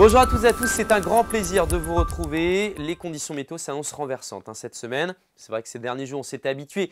Bonjour à toutes et à tous, c'est un grand plaisir de vous retrouver. Les conditions météo s'annoncent renversantes hein, cette semaine. C'est vrai que ces derniers jours, on s'était habitué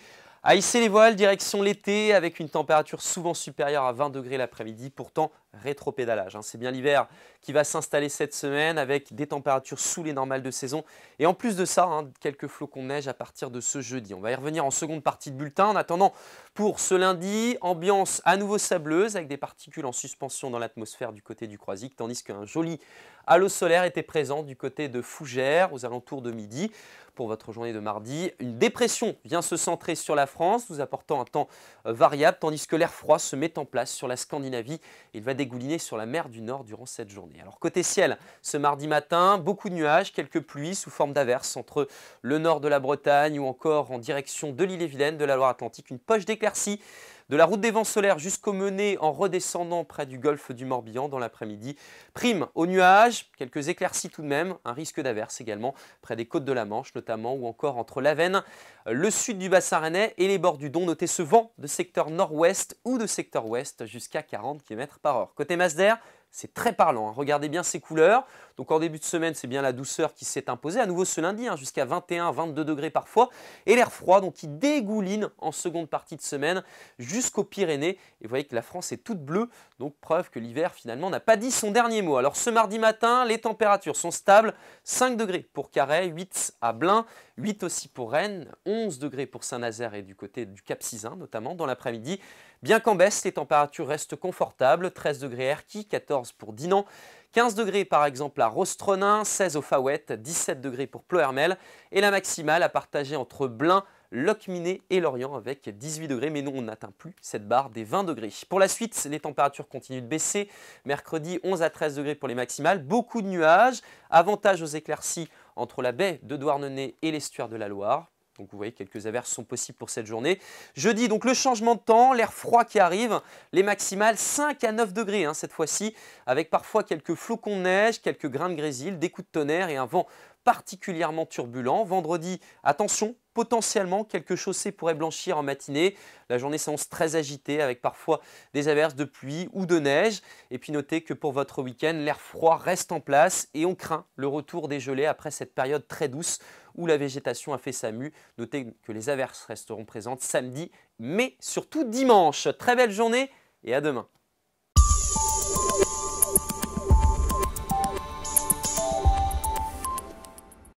a les voiles, direction l'été, avec une température souvent supérieure à 20 degrés l'après-midi, pourtant rétropédalage. Hein. C'est bien l'hiver qui va s'installer cette semaine, avec des températures sous les normales de saison. Et en plus de ça, hein, quelques flocons de neige à partir de ce jeudi. On va y revenir en seconde partie de bulletin. En attendant, pour ce lundi, ambiance à nouveau sableuse, avec des particules en suspension dans l'atmosphère du côté du Croisic, tandis qu'un joli halo solaire était présent du côté de Fougères, aux alentours de midi. Pour votre journée de mardi, une dépression vient se centrer sur la France nous apportant un temps euh, variable, tandis que l'air froid se met en place sur la Scandinavie. Il va dégouliner sur la mer du Nord durant cette journée. Alors côté ciel, ce mardi matin, beaucoup de nuages, quelques pluies sous forme d'averses entre le nord de la Bretagne ou encore en direction de l'île-et-Vilaine, de la Loire-Atlantique, une poche d'éclaircie de la route des vents solaires jusqu'au Menet en redescendant près du golfe du Morbihan dans l'après-midi. Prime aux nuages, quelques éclaircies tout de même, un risque d'averse également près des côtes de la Manche notamment ou encore entre l'Avenne, le sud du bassin rennais et les bords du Don, notez ce vent de secteur nord-ouest ou de secteur ouest jusqu'à 40 km par heure. Côté masse d'air, c'est très parlant, hein. regardez bien ces couleurs. Donc en début de semaine, c'est bien la douceur qui s'est imposée, à nouveau ce lundi, hein, jusqu'à 21-22 degrés parfois, et l'air froid donc qui dégouline en seconde partie de semaine jusqu'aux Pyrénées. Et vous voyez que la France est toute bleue, donc preuve que l'hiver finalement n'a pas dit son dernier mot. Alors ce mardi matin, les températures sont stables, 5 degrés pour Carré, 8 à Blain, 8 aussi pour Rennes, 11 degrés pour Saint-Nazaire et du côté du Cap Sizun notamment dans l'après-midi. Bien qu'en baisse, les températures restent confortables, 13 degrés à 14 pour Dinan, 15 degrés par exemple à Rostronin, 16 au Faouette, 17 degrés pour Plohermel et la maximale à partager entre Blain, Locminé et Lorient avec 18 degrés, mais non, on n'atteint plus cette barre des 20 degrés. Pour la suite, les températures continuent de baisser. Mercredi, 11 à 13 degrés pour les maximales, beaucoup de nuages, avantage aux éclaircies entre la baie de Douarnenez et l'estuaire de la Loire. Donc vous voyez, quelques averses sont possibles pour cette journée. Jeudi, donc le changement de temps, l'air froid qui arrive, les maximales 5 à 9 degrés hein, cette fois-ci, avec parfois quelques flocons de neige, quelques grains de grésil, des coups de tonnerre et un vent particulièrement turbulent. Vendredi, attention, potentiellement quelques chaussées pourraient blanchir en matinée. La journée s'annonce très agitée avec parfois des averses de pluie ou de neige. Et puis notez que pour votre week-end, l'air froid reste en place et on craint le retour des gelées après cette période très douce où la végétation a fait sa mue. Notez que les averses resteront présentes samedi, mais surtout dimanche. Très belle journée et à demain.